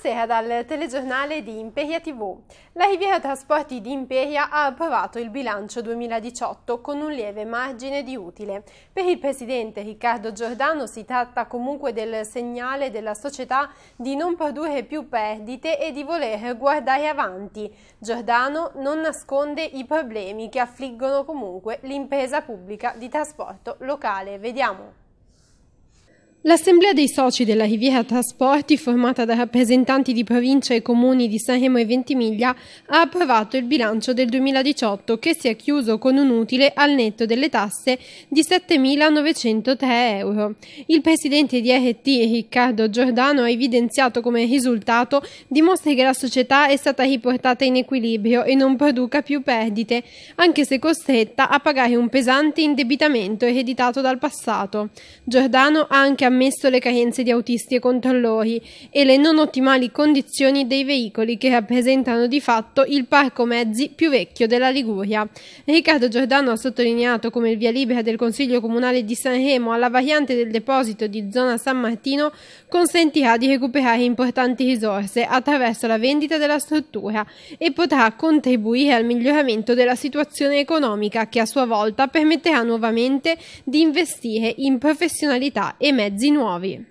Buonasera dal telegiornale di Imperia TV. La Riviera Trasporti di Imperia ha approvato il bilancio 2018 con un lieve margine di utile. Per il presidente Riccardo Giordano si tratta comunque del segnale della società di non produrre più perdite e di voler guardare avanti. Giordano non nasconde i problemi che affliggono comunque l'impresa pubblica di trasporto locale. Vediamo. L'assemblea dei soci della Riviera Trasporti, formata da rappresentanti di province e comuni di Sanremo e Ventimiglia, ha approvato il bilancio del 2018 che si è chiuso con un utile al netto delle tasse di 7.903 euro. Il presidente di RT, Riccardo Giordano, ha evidenziato come il risultato dimostri che la società è stata riportata in equilibrio e non produca più perdite, anche se costretta a pagare un pesante indebitamento ereditato dal passato. Giordano ha anche ammesso le carenze di autisti e controllori e le non ottimali condizioni dei veicoli che rappresentano di fatto il parco mezzi più vecchio della Liguria. Riccardo Giordano ha sottolineato come il via libera del Consiglio Comunale di Sanremo alla variante del deposito di zona San Martino consentirà di recuperare importanti risorse attraverso la vendita della struttura e potrà contribuire al miglioramento della situazione economica che a sua volta permetterà nuovamente di investire in professionalità e mezzi mezzi nuovi.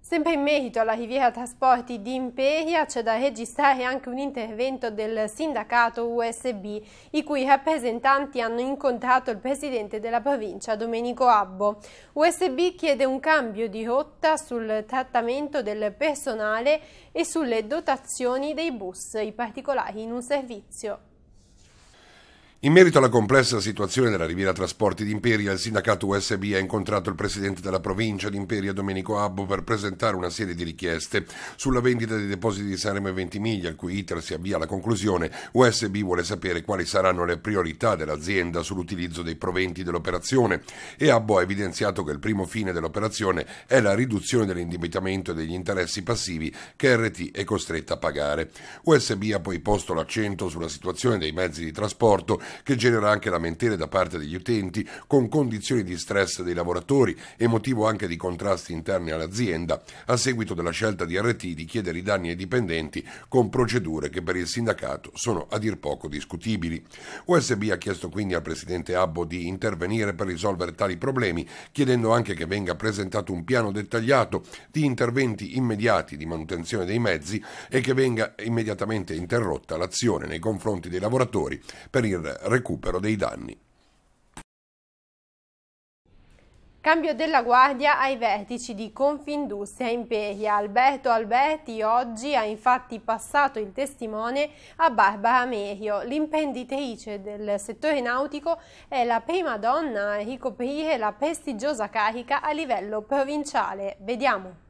Sempre in merito alla Riviera Trasporti di Imperia c'è da registrare anche un intervento del sindacato USB, i cui rappresentanti hanno incontrato il presidente della provincia Domenico Abbo. USB chiede un cambio di rotta sul trattamento del personale e sulle dotazioni dei bus, i particolari in un servizio. In merito alla complessa situazione della Riviera Trasporti di Imperia, il sindacato USB ha incontrato il presidente della provincia di Imperia, Domenico Abbo, per presentare una serie di richieste sulla vendita dei depositi di Sanremo e Ventimiglia, al cui iter si avvia alla conclusione. USB vuole sapere quali saranno le priorità dell'azienda sull'utilizzo dei proventi dell'operazione e Abbo ha evidenziato che il primo fine dell'operazione è la riduzione dell'indebitamento e degli interessi passivi che RT è costretta a pagare. USB ha poi posto l'accento sulla situazione dei mezzi di trasporto che genera anche lamentele da parte degli utenti, con condizioni di stress dei lavoratori e motivo anche di contrasti interni all'azienda, a seguito della scelta di RT di chiedere i danni ai dipendenti con procedure che per il sindacato sono a dir poco discutibili. USB ha chiesto quindi al presidente Abbo di intervenire per risolvere tali problemi, chiedendo anche che venga presentato un piano dettagliato di interventi immediati di manutenzione dei mezzi e che venga immediatamente interrotta l'azione nei confronti dei lavoratori per il recupero dei danni. Cambio della guardia ai vertici di Confindustria Imperia. Alberto Alberti oggi ha infatti passato il testimone a Barbara Merio. L'imprenditrice del settore nautico è la prima donna a ricoprire la prestigiosa carica a livello provinciale. Vediamo.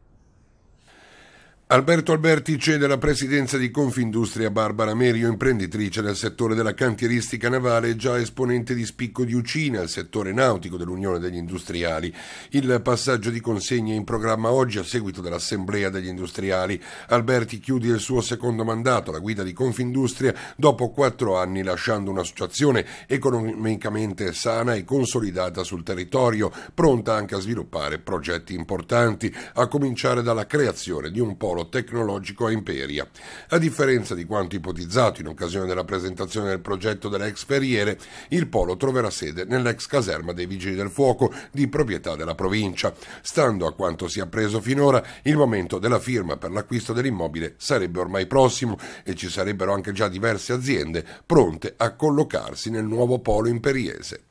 Alberto Alberti cede la presidenza di Confindustria Barbara Merio, imprenditrice del settore della cantieristica navale e già esponente di spicco di Ucina, il settore nautico dell'Unione degli Industriali. Il passaggio di consegne in programma oggi a seguito dell'Assemblea degli Industriali. Alberti chiude il suo secondo mandato alla guida di Confindustria dopo quattro anni, lasciando un'associazione economicamente sana e consolidata sul territorio, pronta anche a sviluppare progetti importanti, a cominciare dalla creazione di un polo polo tecnologico a Imperia. A differenza di quanto ipotizzato in occasione della presentazione del progetto delle ex ferriere, il polo troverà sede nell'ex caserma dei Vigili del Fuoco di proprietà della provincia. Stando a quanto si è appreso finora, il momento della firma per l'acquisto dell'immobile sarebbe ormai prossimo e ci sarebbero anche già diverse aziende pronte a collocarsi nel nuovo polo imperiese.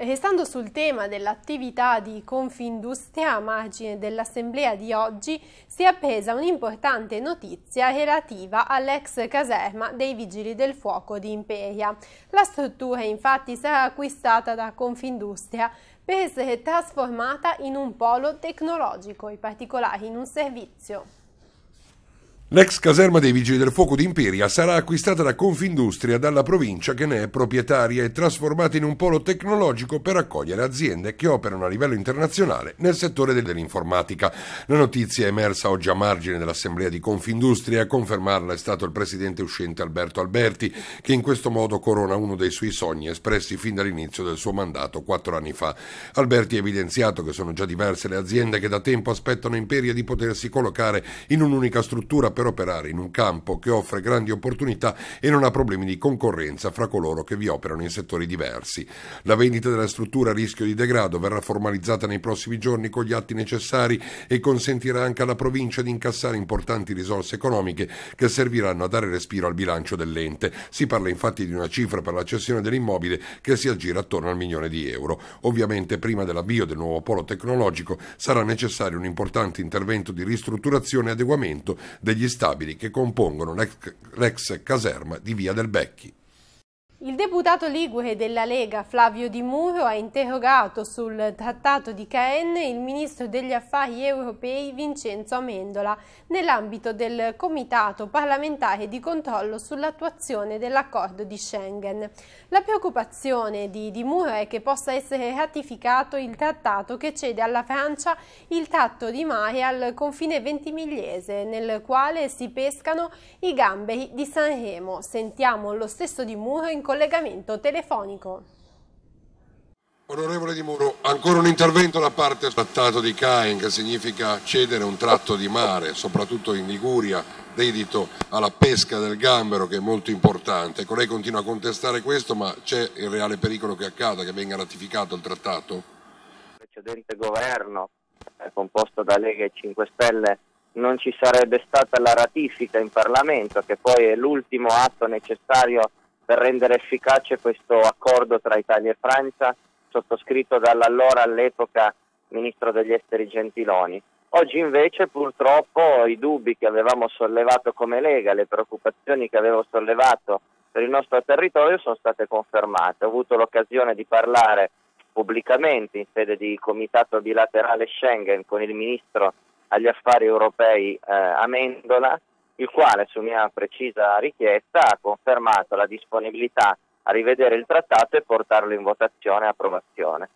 Restando sul tema dell'attività di Confindustria a margine dell'assemblea di oggi si è appesa un'importante notizia relativa all'ex caserma dei Vigili del Fuoco di Imperia. La struttura infatti sarà acquistata da Confindustria per essere trasformata in un polo tecnologico, in particolare in un servizio. L'ex caserma dei Vigili del Fuoco di Imperia sarà acquistata da Confindustria dalla provincia che ne è proprietaria e trasformata in un polo tecnologico per accogliere aziende che operano a livello internazionale nel settore dell'informatica. La notizia è emersa oggi a margine dell'assemblea di Confindustria a confermarla è stato il presidente uscente Alberto Alberti che in questo modo corona uno dei suoi sogni espressi fin dall'inizio del suo mandato quattro anni fa. Alberti ha evidenziato che sono già diverse le aziende che da tempo aspettano Imperia di potersi collocare in un'unica struttura per operare in un campo che offre grandi opportunità e non ha problemi di concorrenza fra coloro che vi operano in settori diversi. La vendita della struttura a rischio di degrado verrà formalizzata nei prossimi giorni con gli atti necessari e consentirà anche alla provincia di incassare importanti risorse economiche che serviranno a dare respiro al bilancio dell'ente. Si parla infatti di una cifra per la cessione dell'immobile che si aggira attorno al milione di euro. Ovviamente prima dell'avvio del nuovo polo tecnologico sarà necessario un importante intervento di ristrutturazione e adeguamento degli stabili che compongono l'ex caserma di Via del Becchi. Il deputato ligure della Lega Flavio Di Muro ha interrogato sul trattato di Caenne il ministro degli affari europei Vincenzo Amendola nell'ambito del comitato parlamentare di controllo sull'attuazione dell'accordo di Schengen. La preoccupazione di Di Muro è che possa essere ratificato il trattato che cede alla Francia il tratto di mare al confine ventimigliese nel quale si pescano i gamberi di Sanremo. Sentiamo lo stesso Di Muro in collegamento telefonico. Onorevole Di Muro, ancora un intervento da parte del trattato di Caen che significa cedere un tratto di mare, soprattutto in Liguria, dedito alla pesca del gambero che è molto importante. Ecco, lei continua a contestare questo, ma c'è il reale pericolo che accada, che venga ratificato il trattato? Il precedente governo, eh, composto da Lega e 5 Stelle, non ci sarebbe stata la ratifica in Parlamento, che poi è l'ultimo atto necessario per rendere efficace questo accordo tra Italia e Francia, sottoscritto dall'allora all'epoca ministro degli esteri Gentiloni. Oggi invece purtroppo i dubbi che avevamo sollevato come Lega, le preoccupazioni che avevo sollevato per il nostro territorio sono state confermate. Ho avuto l'occasione di parlare pubblicamente in sede di comitato bilaterale Schengen con il ministro agli affari europei eh, Amendola il quale su mia precisa richiesta ha confermato la disponibilità a rivedere il trattato e portarlo in votazione e approvazione.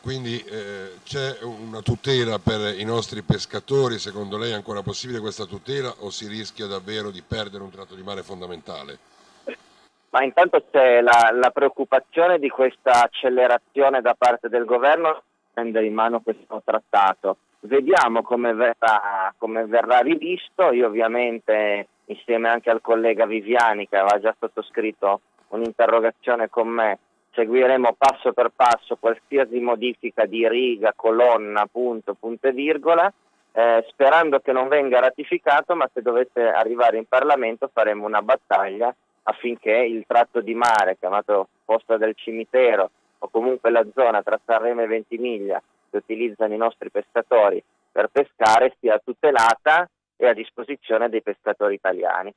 Quindi eh, c'è una tutela per i nostri pescatori, secondo lei è ancora possibile questa tutela o si rischia davvero di perdere un tratto di mare fondamentale? Ma intanto c'è la, la preoccupazione di questa accelerazione da parte del governo prendere in mano questo trattato vediamo come verrà, come verrà, rivisto. Io ovviamente insieme anche al collega Viviani che aveva già sottoscritto un'interrogazione con me, seguiremo passo per passo qualsiasi modifica di riga, colonna, punto, punto e virgola, eh, sperando che non venga ratificato, ma se dovesse arrivare in Parlamento faremo una battaglia affinché il tratto di mare chiamato Posta del Cimitero o comunque la zona tra Sanremo e Ventimiglia che utilizzano i nostri pescatori per pescare sia tutelata e a disposizione dei pescatori italiani.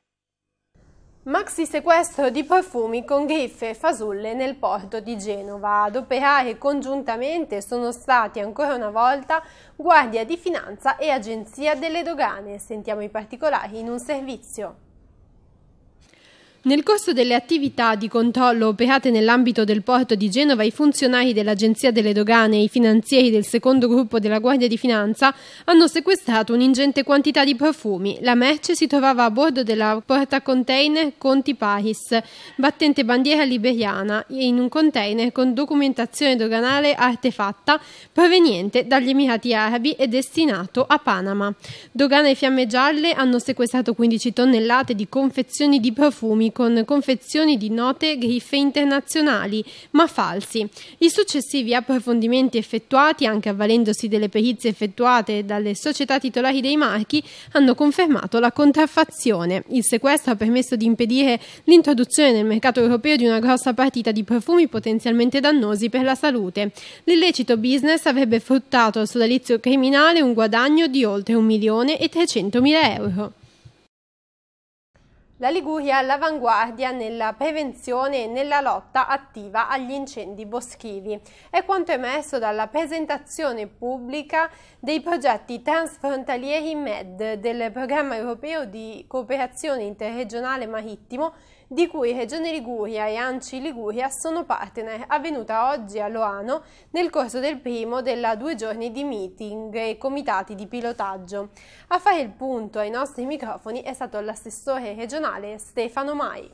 Maxi sequestro di profumi con griffe e fasulle nel porto di Genova. Ad operare congiuntamente sono stati ancora una volta Guardia di Finanza e Agenzia delle Dogane. Sentiamo i particolari in un servizio. Nel corso delle attività di controllo operate nell'ambito del porto di Genova, i funzionari dell'Agenzia delle Dogane e i finanzieri del secondo gruppo della Guardia di Finanza hanno sequestrato un'ingente quantità di profumi. La merce si trovava a bordo della porta container Conti Paris, battente bandiera liberiana, e in un container con documentazione doganale artefatta proveniente dagli Emirati Arabi e destinato a Panama. Dogane e Fiamme Gialle hanno sequestrato 15 tonnellate di confezioni di profumi con confezioni di note griffe internazionali, ma falsi. I successivi approfondimenti effettuati, anche avvalendosi delle perizie effettuate dalle società titolari dei marchi, hanno confermato la contraffazione. Il sequestro ha permesso di impedire l'introduzione nel mercato europeo di una grossa partita di profumi potenzialmente dannosi per la salute. L'illecito business avrebbe fruttato al sodalizio criminale un guadagno di oltre 1.300.000 euro. La Liguria è all'avanguardia nella prevenzione e nella lotta attiva agli incendi boschivi. È quanto emesso dalla presentazione pubblica dei progetti transfrontalieri MED del programma europeo di cooperazione interregionale marittimo di cui Regione Liguria e Anci Liguria sono partner, avvenuta oggi a Loano nel corso del primo della due giorni di meeting e comitati di pilotaggio. A fare il punto ai nostri microfoni è stato l'assessore regionale Stefano Mai.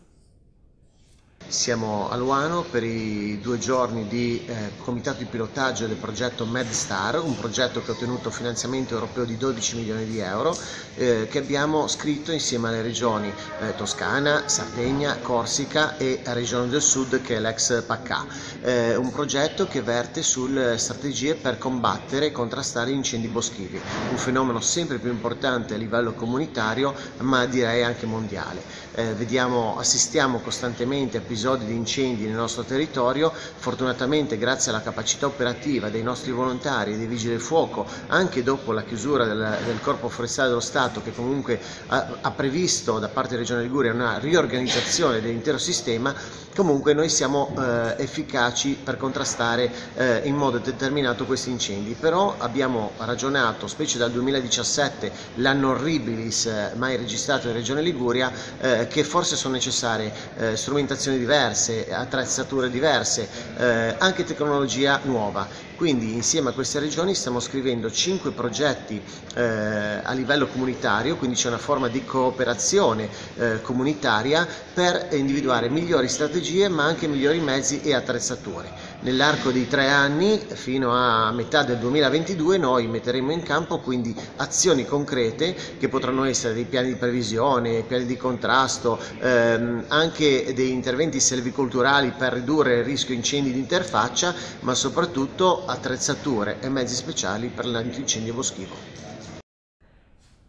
Siamo a Luano per i due giorni di eh, comitato di pilotaggio del progetto MedStar, un progetto che ha ottenuto finanziamento europeo di 12 milioni di euro eh, che abbiamo scritto insieme alle regioni eh, Toscana, Sardegna, Corsica e Regione del Sud che è l'ex PACA. Eh, un progetto che verte sulle strategie per combattere e contrastare gli incendi boschivi, un fenomeno sempre più importante a livello comunitario ma direi anche mondiale. Eh, vediamo, assistiamo costantemente a episodi di incendi nel nostro territorio, fortunatamente grazie alla capacità operativa dei nostri volontari e dei vigili del fuoco, anche dopo la chiusura del, del Corpo Forestale dello Stato che comunque ha, ha previsto da parte della Regione Liguria una riorganizzazione dell'intero sistema, comunque noi siamo eh, efficaci per contrastare eh, in modo determinato questi incendi, però abbiamo ragionato, specie dal 2017, l'anno orribilis mai registrato in Regione Liguria, eh, che forse sono necessarie eh, strumentazioni di diverse, attrezzature diverse, eh, anche tecnologia nuova. Quindi insieme a queste regioni stiamo scrivendo cinque progetti eh, a livello comunitario, quindi c'è una forma di cooperazione eh, comunitaria per individuare migliori strategie ma anche migliori mezzi e attrezzature nell'arco dei tre anni, fino a metà del 2022, noi metteremo in campo quindi azioni concrete che potranno essere dei piani di previsione, piani di contrasto, ehm, anche dei interventi selvicolturali per ridurre il rischio incendi di interfaccia, ma soprattutto attrezzature e mezzi speciali per l'antincendio boschivo.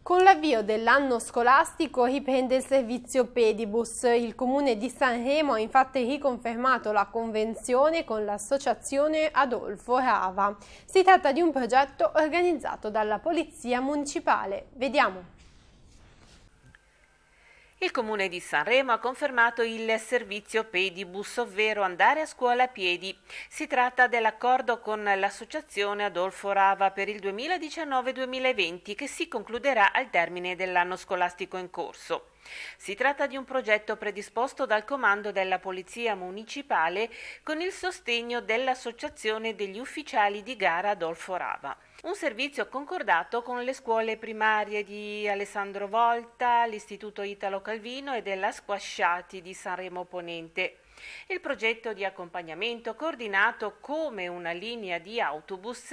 Con l'avvio dell'anno scolastico riprende il servizio Pedibus. Il comune di Sanremo ha infatti riconfermato la convenzione con l'associazione Adolfo Rava. Si tratta di un progetto organizzato dalla Polizia Municipale. Vediamo. Il comune di Sanremo ha confermato il servizio pedibus, ovvero andare a scuola a piedi. Si tratta dell'accordo con l'associazione Adolfo Rava per il 2019-2020 che si concluderà al termine dell'anno scolastico in corso. Si tratta di un progetto predisposto dal comando della Polizia Municipale con il sostegno dell'Associazione degli Ufficiali di Gara Adolfo Rava un servizio concordato con le scuole primarie di Alessandro Volta, l'Istituto Italo Calvino e della Squasciati di Sanremo Ponente il progetto di accompagnamento coordinato come una linea di autobus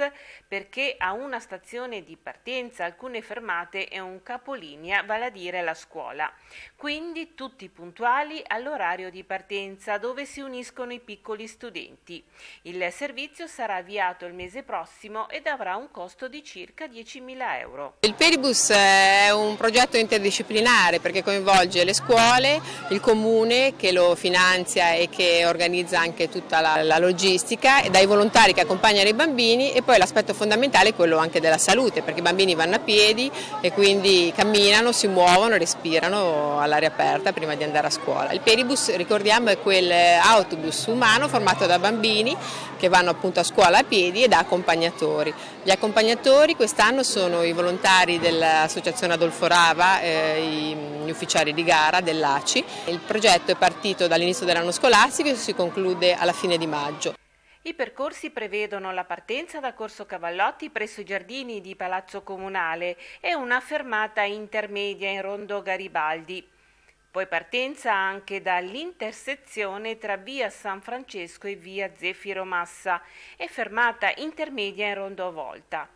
perché ha una stazione di partenza, alcune fermate e un capolinea, vale a dire la scuola. Quindi tutti puntuali all'orario di partenza dove si uniscono i piccoli studenti. Il servizio sarà avviato il mese prossimo ed avrà un costo di circa 10.000 euro. Il Peribus è un progetto interdisciplinare perché coinvolge le scuole, il comune che lo finanzia e e che organizza anche tutta la, la logistica, dai volontari che accompagnano i bambini e poi l'aspetto fondamentale è quello anche della salute, perché i bambini vanno a piedi e quindi camminano, si muovono, respirano all'aria aperta prima di andare a scuola. Il peribus, ricordiamo, è quel autobus umano formato da bambini che vanno appunto a scuola a piedi e da accompagnatori. Gli accompagnatori quest'anno sono i volontari dell'associazione Adolfo Rava, eh, gli ufficiali di gara dell'ACI. Il progetto è partito dall'inizio dell'anno scolastico scolastico che si conclude alla fine di maggio. I percorsi prevedono la partenza da Corso Cavallotti presso i giardini di Palazzo Comunale e una fermata intermedia in Rondo Garibaldi. Poi partenza anche dall'intersezione tra via San Francesco e via Zefiro Massa e fermata intermedia in Rondo Volta.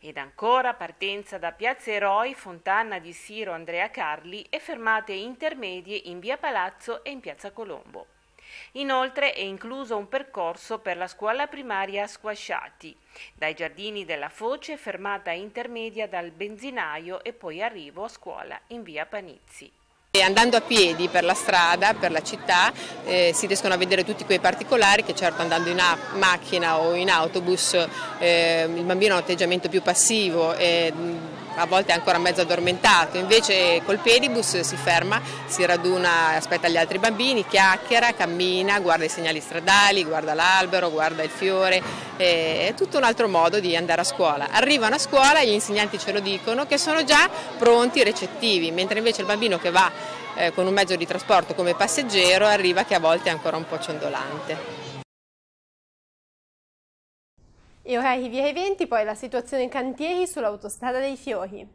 Ed ancora partenza da Piazza Eroi, Fontana di Siro Andrea Carli e fermate intermedie in via Palazzo e in piazza Colombo. Inoltre è incluso un percorso per la scuola primaria Squasciati, dai giardini della Foce, fermata intermedia dal benzinaio e poi arrivo a scuola in via Panizzi. E andando a piedi per la strada, per la città, eh, si riescono a vedere tutti quei particolari che certo andando in macchina o in autobus eh, il bambino ha un atteggiamento più passivo. E, mm, a volte è ancora mezzo addormentato, invece col pedibus si ferma, si raduna, aspetta gli altri bambini, chiacchiera, cammina, guarda i segnali stradali, guarda l'albero, guarda il fiore, è tutto un altro modo di andare a scuola. Arrivano a scuola e gli insegnanti ce lo dicono che sono già pronti, recettivi, mentre invece il bambino che va eh, con un mezzo di trasporto come passeggero arriva che a volte è ancora un po' ciondolante. E ora arrivi ai 20, poi la situazione in cantieri sull'autostrada dei fiori.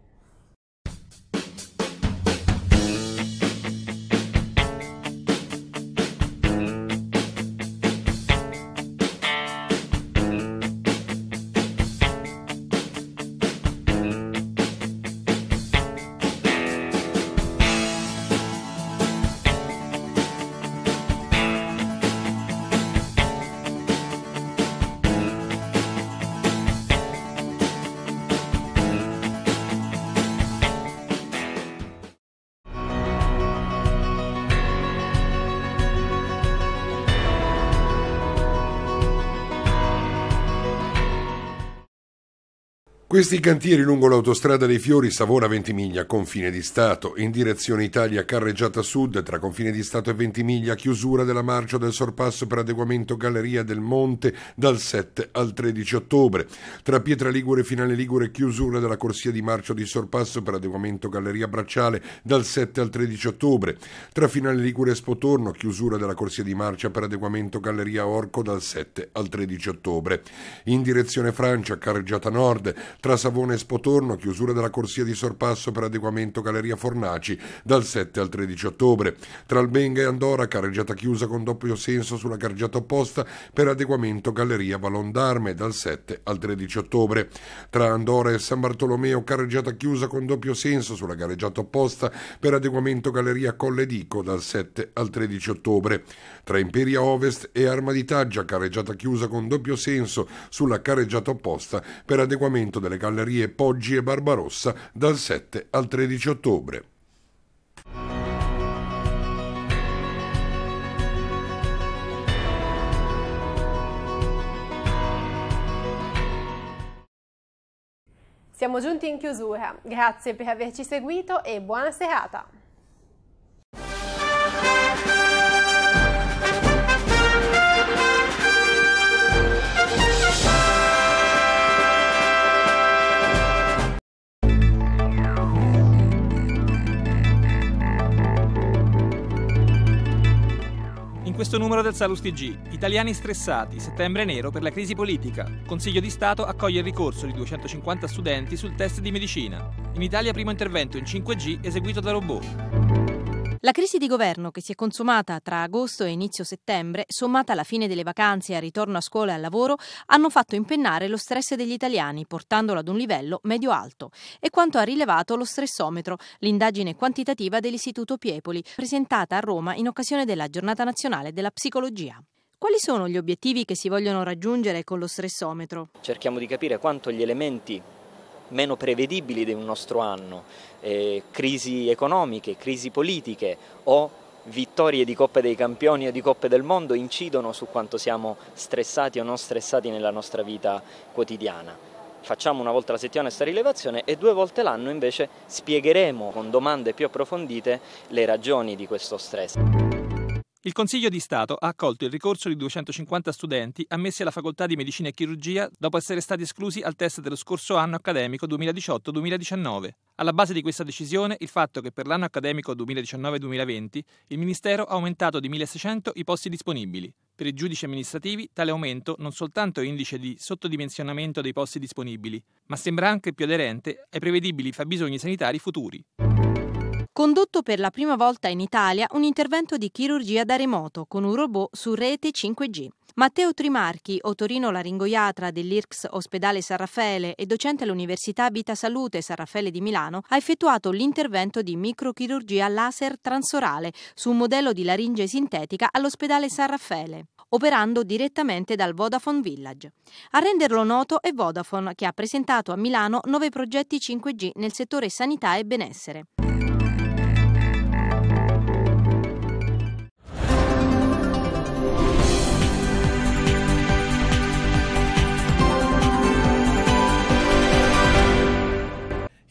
Questi cantieri lungo l'autostrada dei Fiori Savona-Ventimiglia, confine di Stato, in direzione Italia carreggiata sud, tra confine di Stato e Ventimiglia, chiusura della marcia del sorpasso per adeguamento Galleria del Monte dal 7 al 13 ottobre, tra Pietra Ligure e Finale Ligure, chiusura della corsia di marcia di sorpasso per adeguamento Galleria Bracciale dal 7 al 13 ottobre, tra Finale Ligure e Spotorno, chiusura della corsia di marcia per adeguamento Galleria Orco dal 7 al 13 ottobre, in direzione Francia carreggiata nord, tra Savone e Spotorno, chiusura della corsia di sorpasso per adeguamento Galleria Fornaci dal 7 al 13 ottobre, tra Albenga e Andorra, carreggiata chiusa con doppio senso sulla carreggiata opposta per adeguamento Galleria Valon dal 7 al 13 ottobre, tra Andorra e San Bartolomeo, carreggiata chiusa con doppio senso sulla carreggiata opposta per adeguamento Galleria Colle Dico dal 7 al 13 ottobre, tra Imperia Ovest e Arma di Taggia, carreggiata chiusa con doppio senso sulla carreggiata opposta per adeguamento del delle gallerie Poggi e Barbarossa dal 7 al 13 ottobre. Siamo giunti in chiusura, grazie per averci seguito e buona serata! questo numero del Salus TG. Italiani stressati, settembre nero per la crisi politica. Consiglio di Stato accoglie il ricorso di 250 studenti sul test di medicina. In Italia primo intervento in 5G eseguito da robot. La crisi di governo che si è consumata tra agosto e inizio settembre, sommata alla fine delle vacanze e al ritorno a scuola e al lavoro, hanno fatto impennare lo stress degli italiani, portandolo ad un livello medio-alto. E quanto ha rilevato lo stressometro, l'indagine quantitativa dell'Istituto Piepoli, presentata a Roma in occasione della Giornata Nazionale della Psicologia. Quali sono gli obiettivi che si vogliono raggiungere con lo stressometro? Cerchiamo di capire quanto gli elementi meno prevedibili di un nostro anno, eh, crisi economiche, crisi politiche o vittorie di Coppe dei Campioni o di Coppe del Mondo incidono su quanto siamo stressati o non stressati nella nostra vita quotidiana facciamo una volta alla settimana questa rilevazione e due volte l'anno invece spiegheremo con domande più approfondite le ragioni di questo stress. Il Consiglio di Stato ha accolto il ricorso di 250 studenti ammessi alla Facoltà di Medicina e Chirurgia dopo essere stati esclusi al test dello scorso anno accademico 2018-2019. Alla base di questa decisione il fatto che per l'anno accademico 2019-2020 il Ministero ha aumentato di 1.600 i posti disponibili. Per i giudici amministrativi tale aumento non soltanto è indice di sottodimensionamento dei posti disponibili, ma sembra anche più aderente ai prevedibili fabbisogni sanitari futuri condotto per la prima volta in Italia un intervento di chirurgia da remoto con un robot su rete 5G. Matteo Trimarchi, otorino laringoiatra dell'IRCS Ospedale San Raffaele e docente all'Università Vita Salute San Raffaele di Milano, ha effettuato l'intervento di microchirurgia laser transorale su un modello di laringe sintetica all'Ospedale San Raffaele operando direttamente dal Vodafone Village. A renderlo noto è Vodafone, che ha presentato a Milano nove progetti 5G nel settore sanità e benessere.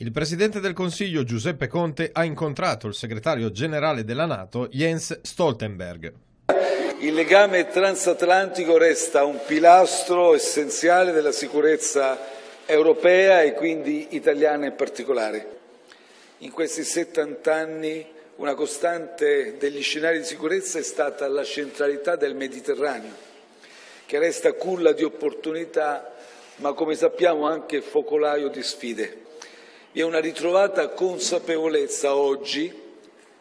Il presidente del Consiglio Giuseppe Conte ha incontrato il segretario generale della Nato Jens Stoltenberg. Il legame transatlantico resta un pilastro essenziale della sicurezza europea e quindi italiana in particolare. In questi 70 anni una costante degli scenari di sicurezza è stata la centralità del Mediterraneo, che resta culla di opportunità ma come sappiamo anche focolaio di sfide. Vi è una ritrovata consapevolezza oggi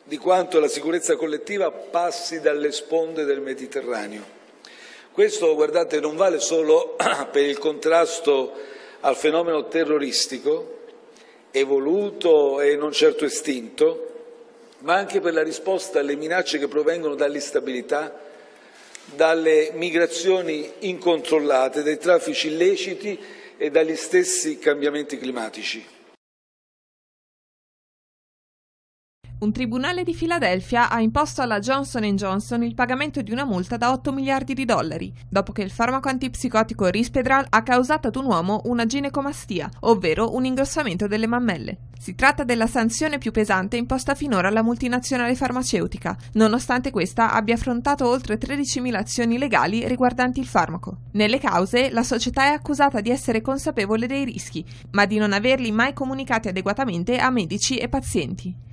di quanto la sicurezza collettiva passi dalle sponde del Mediterraneo. Questo, guardate, non vale solo per il contrasto al fenomeno terroristico, evoluto e non certo estinto, ma anche per la risposta alle minacce che provengono dall'instabilità, dalle migrazioni incontrollate, dai traffici illeciti e dagli stessi cambiamenti climatici. Un tribunale di Filadelfia ha imposto alla Johnson Johnson il pagamento di una multa da 8 miliardi di dollari, dopo che il farmaco antipsicotico Rispedral ha causato ad un uomo una ginecomastia, ovvero un ingrossamento delle mammelle. Si tratta della sanzione più pesante imposta finora alla multinazionale farmaceutica, nonostante questa abbia affrontato oltre 13.000 azioni legali riguardanti il farmaco. Nelle cause, la società è accusata di essere consapevole dei rischi, ma di non averli mai comunicati adeguatamente a medici e pazienti.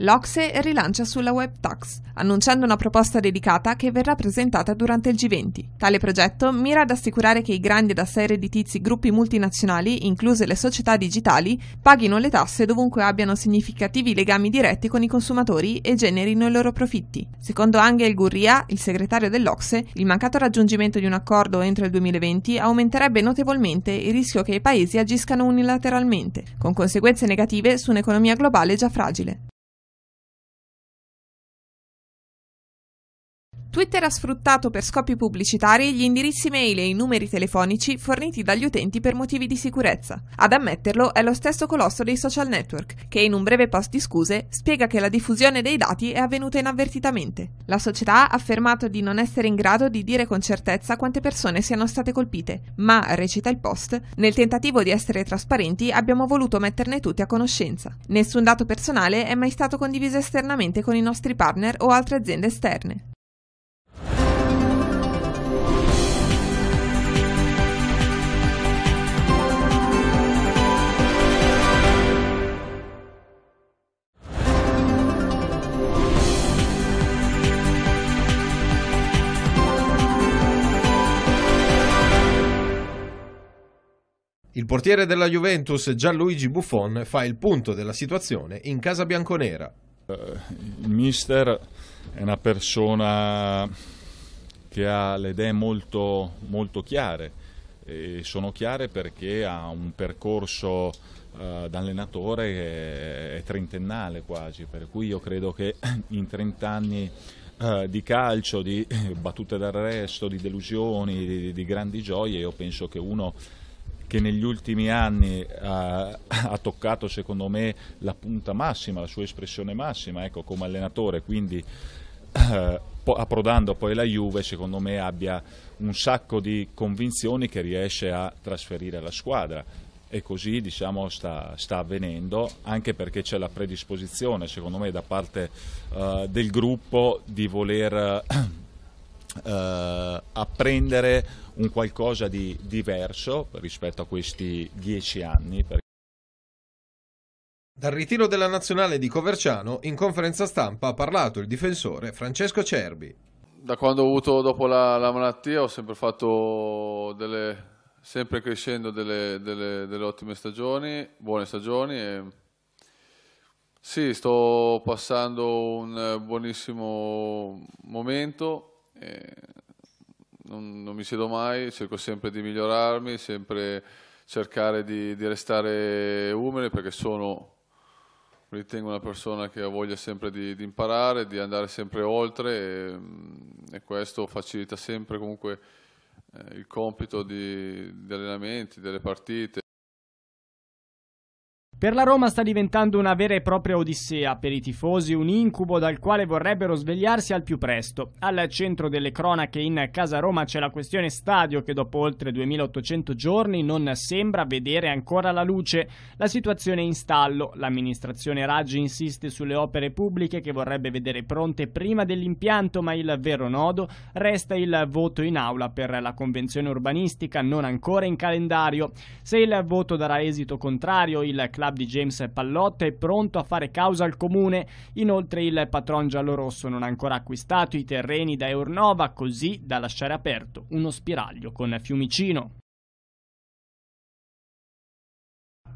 L'Ocse rilancia sulla web tax, annunciando una proposta dedicata che verrà presentata durante il G20. Tale progetto mira ad assicurare che i grandi ed assai redditizi gruppi multinazionali, incluse le società digitali, paghino le tasse dovunque abbiano significativi legami diretti con i consumatori e generino i loro profitti. Secondo Angel Gurria, il segretario dell'Ocse, il mancato raggiungimento di un accordo entro il 2020 aumenterebbe notevolmente il rischio che i paesi agiscano unilateralmente, con conseguenze negative su un'economia globale già fragile. Twitter ha sfruttato per scopi pubblicitari gli indirizzi mail e i numeri telefonici forniti dagli utenti per motivi di sicurezza. Ad ammetterlo è lo stesso colosso dei social network, che in un breve post di scuse spiega che la diffusione dei dati è avvenuta inavvertitamente. La società ha affermato di non essere in grado di dire con certezza quante persone siano state colpite, ma, recita il post, nel tentativo di essere trasparenti abbiamo voluto metterne tutti a conoscenza. Nessun dato personale è mai stato condiviso esternamente con i nostri partner o altre aziende esterne. Il portiere della Juventus Gianluigi Buffon fa il punto della situazione in casa bianconera. Eh, il mister è una persona che ha le idee molto, molto chiare e sono chiare perché ha un percorso eh, da allenatore che è trentennale quasi, per cui io credo che in 30 anni eh, di calcio, di battute d'arresto, di delusioni, di, di grandi gioie, io penso che uno che negli ultimi anni ha, eh, ha, toccato secondo me la punta massima, la sua espressione massima ecco, come allenatore, quindi eh, approdando poi la Juve secondo me abbia un sacco di convinzioni che riesce a trasferire alla squadra e così diciamo, sta, sta, avvenendo anche perché c'è la predisposizione secondo me da parte eh, del gruppo di voler... eh, apprendere un qualcosa di diverso rispetto a questi dieci anni. Dal ritiro della nazionale di Coverciano, in conferenza stampa ha parlato il difensore Francesco Cerbi. Da quando ho avuto dopo la, la malattia ho sempre fatto delle, sempre crescendo delle, delle, delle, ottime stagioni, buone stagioni. E... Sì, sto passando un buonissimo momento eh, non, non, mi siedo mai, cerco sempre di migliorarmi, sempre cercare di, di restare umile perché sono ritengo una persona che ha voglia sempre di, di imparare, di andare sempre oltre e, mm, e questo facilita sempre comunque eh, il compito di, di allenamenti, delle partite. Per la Roma sta diventando una vera e propria odissea, per i tifosi un incubo dal quale vorrebbero svegliarsi al più presto. Al centro delle cronache in Casa Roma c'è la questione stadio che dopo oltre 2800 giorni non sembra vedere ancora la luce. La situazione è in stallo, l'amministrazione Raggi insiste sulle opere pubbliche che vorrebbe vedere pronte prima dell'impianto, ma il vero nodo resta il voto in aula per la convenzione urbanistica non ancora in calendario. Se il voto darà esito contrario, il club di James Pallotta è pronto a fare causa al comune. Inoltre il patron giallorosso non ha ancora acquistato i terreni da Eurnova, così da lasciare aperto uno spiraglio con Fiumicino.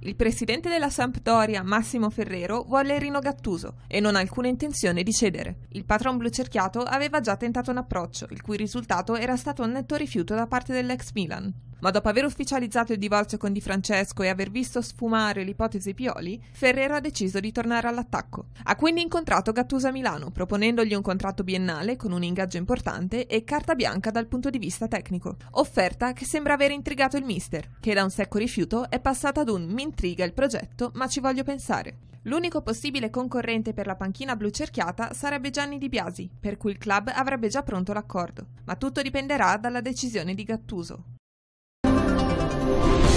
Il presidente della Sampdoria, Massimo Ferrero, vuole Rino Gattuso e non ha alcuna intenzione di cedere. Il patron blucerchiato aveva già tentato un approccio, il cui risultato era stato un netto rifiuto da parte dell'ex Milan ma dopo aver ufficializzato il divorzio con Di Francesco e aver visto sfumare l'ipotesi Pioli, Ferrera ha deciso di tornare all'attacco. Ha quindi incontrato Gattuso a Milano, proponendogli un contratto biennale con un ingaggio importante e carta bianca dal punto di vista tecnico. Offerta che sembra aver intrigato il mister, che da un secco rifiuto è passata ad un mi intriga il progetto, ma ci voglio pensare. L'unico possibile concorrente per la panchina blu cerchiata sarebbe Gianni Di Biasi, per cui il club avrebbe già pronto l'accordo, ma tutto dipenderà dalla decisione di Gattuso. Thank you.